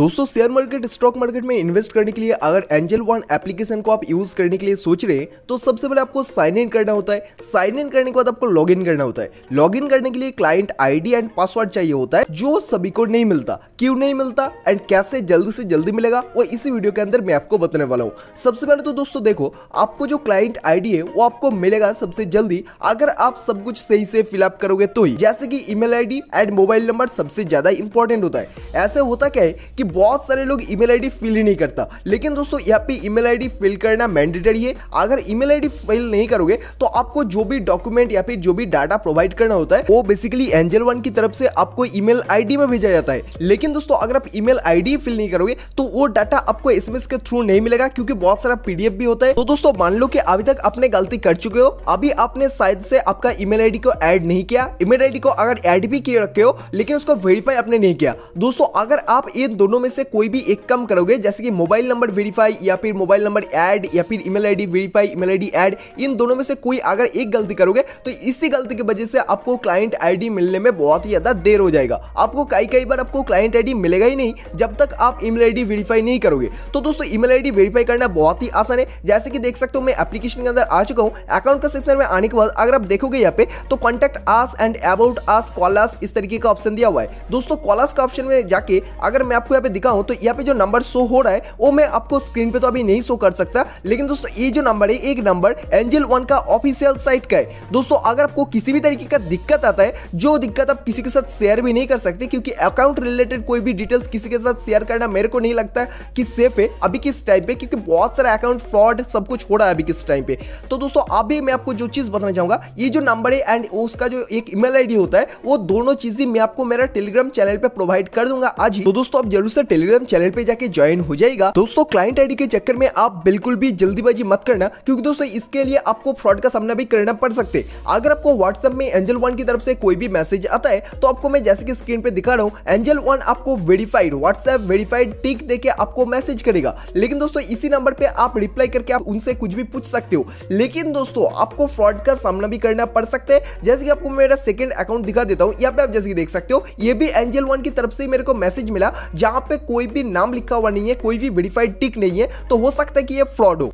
दोस्तों share market stock market में invest करने के लिए अगर एंजल वन एप्लीकेशन को आप यूज करने के लिए सोच रहे हैं तो सबसे पहले आपको साइन इन करना होता है साइन इन करने के बाद आपको लॉग इन करना होता है लॉग इन करने के लिए क्लाइंट आईडी एंड पासवर्ड चाहिए होता है जो सभी को नहीं मिलता क्यों नहीं मिलता एंड कैसे जल्दी से जल्दी मिलेगा वो इसी वीडियो के अंदर मैं आपको बताने वाला हूँ सबसे पहले तो दोस्तों देखो आपको जो क्लाइंट आईडी है वो आपको मिलेगा सबसे जल्दी अगर आप सब कुछ सही से फिलअप करोगे तो ही जैसे कि email ID and mobile number सबसे ज्यादा इंपॉर्टेंट होता है ऐसे होता क्या है कि बहुत सारे लोग ईमेल आईडी फिल ही नहीं करता लेकिन दोस्तों यहाँ पे ईमेल आईडी फिल करना मैंडेटरी है अगर ईमेल आईडी फिल नहीं करोगे तो आपको जो भी डॉक्यूमेंट या फिर जो भी डाटा प्रोवाइड करना होता है वो बेसिकली एंजल वन की तरफ से आपको ईमेल आईडी में भेजा जाता है लेकिन दोस्तों अगर आप ईमेल आईडी फिल नहीं करोगे तो वो डाटा आपको एसएमएस के थ्रू नहीं मिलेगा क्योंकि बहुत सारा पीडीएफ भी होता है तो दोस्तों मान लो कि अभी तक आपने गलती कर चुके हो अभी आपने शायद से आपका ईमेल आईडी को ऐड नहीं किया ईमेल आईडी को अगर ऐड भी किए रखे हो लेकिन उसको वेरीफाई आपने नहीं किया दोस्तों अगर आप इन दोनों में से कोई भी एक कम करोगे जैसे कि मोबाइल नंबर वेरीफाई या फिर मोबाइल नंबर ऐड या फिर email ID verify email ID add इन दोनों में से कोई अगर एक गलती करोगे तो इसी गलती की वजह से आपको क्लाइंट आईडी मिलने में बहुत ही ज़्यादा देर हो जाएगा आपको कई कई बार आपको क्लाइंट आईडी मिलेगा ही नहीं जब तक आप ईमेल आईडी वेरीफाई नहीं करोगे तो दोस्तों ईमेल आईडी वेरीफाई करना बहुत ही आसान है जैसे कि देख सकते हो मैं एप्लीकेशन के अंदर आ चुका हूँ अकाउंट का सेक्शन में आने के बाद अगर आप देखोगे यहाँ पे तो contact us and about us कॉलस इस तरीके का ऑप्शन दिया हुआ है दोस्तों कॉलस का ऑप्शन में जाके अगर मैं आपको यहाँ पे दिखा हूँ तो यहाँ पे जो नंबर शो हो रहा है वो मैं आपको स्क्रीन पे तो अभी नहीं शो कर सकता लेकिन दोस्तों ये जो नंबर है एक नंबर एंजल वन का ऑफिशियल साइट का है दोस्तों अगर आपको किसी भी तरीके का दिक्कत आता है जो दिक्कत आप किसी के साथ शेयर भी नहीं कर सकते क्योंकि अकाउंट रिलेटेड कोई भी डिटेल्स किसी के साथ शेयर करना मेरे को नहीं लगता कि सेफ है अभी किस टाइम पे क्योंकि बहुत सारा अकाउंट फ्रॉड सब कुछ हो रहा है अभी किस टाइम पे तो दोस्तों अभी मैं आपको जो चीज़ बताना चाहूँगा ये जो नंबर है एंड उसका जो एक ईमेल आईडी होता है वो दोनों चीज़ें मैं आपको मेरा टेलीग्राम चैनल पर प्रोवाइड कर दूंगा आज ही तो दोस्तों आप जरूर प्रोड्यूसर टेलीग्राम चैनल पे जाके ज्वाइन हो जाएगा दोस्तों क्लाइंट आईडी के चक्कर में आप बिल्कुल भी जल्दीबाजी मत करना क्योंकि दोस्तों इसके लिए आपको फ्रॉड का सामना भी करना पड़ सकते अगर आपको व्हाट्सएप में एंजल वन की तरफ से कोई भी मैसेज आता है तो आपको मैं जैसे कि स्क्रीन पे दिखा रहा हूँ एंजल वन आपको वेरीफाइड व्हाट्सएप वेरीफाइड टिक दे आपको मैसेज करेगा लेकिन दोस्तों इसी नंबर पे आप रिप्लाई करके आप उनसे कुछ भी पूछ सकते हो लेकिन दोस्तों आपको फ्रॉड का सामना भी करना पड़ सकता है जैसे कि आपको मेरा सेकंड अकाउंट दिखा देता हूँ यहाँ पे आप जैसे कि देख सकते हो ये भी एंजल वन की तरफ से मेरे को मैसेज मिला जहां यहाँ पे कोई भी नाम लिखा हुआ नहीं है कोई भी वेरीफाइड टिक नहीं है तो हो सकता है कि ये फ्रॉड हो